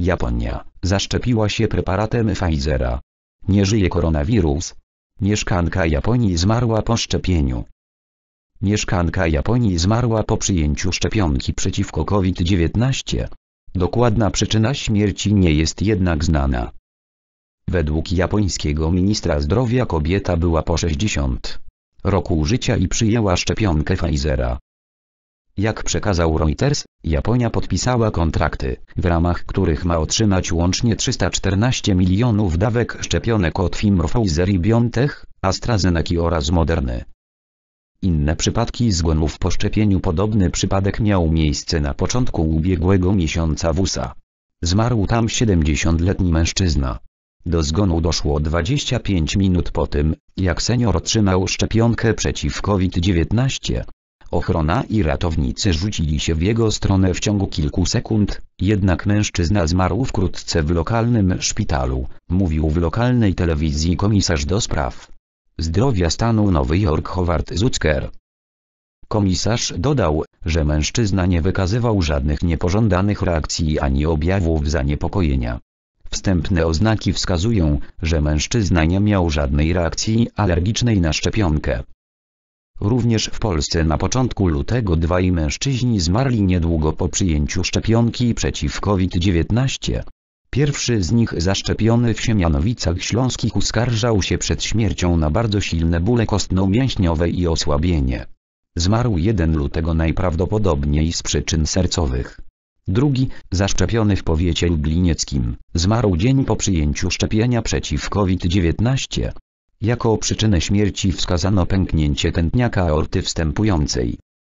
Japonia zaszczepiła się preparatem Pfizera. Nie żyje koronawirus. Mieszkanka Japonii zmarła po szczepieniu. Mieszkanka Japonii zmarła po przyjęciu szczepionki przeciwko COVID-19. Dokładna przyczyna śmierci nie jest jednak znana. Według japońskiego ministra zdrowia kobieta była po 60 roku życia i przyjęła szczepionkę Pfizera. Jak przekazał Reuters, Japonia podpisała kontrakty, w ramach których ma otrzymać łącznie 314 milionów dawek szczepionek od firm Pfizer i BioNTech, AstraZeneca oraz Moderny. Inne przypadki zgonów po szczepieniu Podobny przypadek miał miejsce na początku ubiegłego miesiąca w USA. Zmarł tam 70-letni mężczyzna. Do zgonu doszło 25 minut po tym, jak senior otrzymał szczepionkę przeciw COVID-19. Ochrona i ratownicy rzucili się w jego stronę w ciągu kilku sekund, jednak mężczyzna zmarł wkrótce w lokalnym szpitalu, mówił w lokalnej telewizji komisarz do spraw zdrowia stanu Nowy Jork Howard Zucker. Komisarz dodał, że mężczyzna nie wykazywał żadnych niepożądanych reakcji ani objawów zaniepokojenia. Wstępne oznaki wskazują, że mężczyzna nie miał żadnej reakcji alergicznej na szczepionkę. Również w Polsce na początku lutego dwaj mężczyźni zmarli niedługo po przyjęciu szczepionki przeciw COVID-19. Pierwszy z nich zaszczepiony w Siemianowicach Śląskich uskarżał się przed śmiercią na bardzo silne bóle kostno-mięśniowe i osłabienie. Zmarł 1 lutego najprawdopodobniej z przyczyn sercowych. Drugi, zaszczepiony w powiecie lublinieckim, zmarł dzień po przyjęciu szczepienia przeciw COVID-19. Jako przyczynę śmierci wskazano pęknięcie tętniaka aorty wstępującej.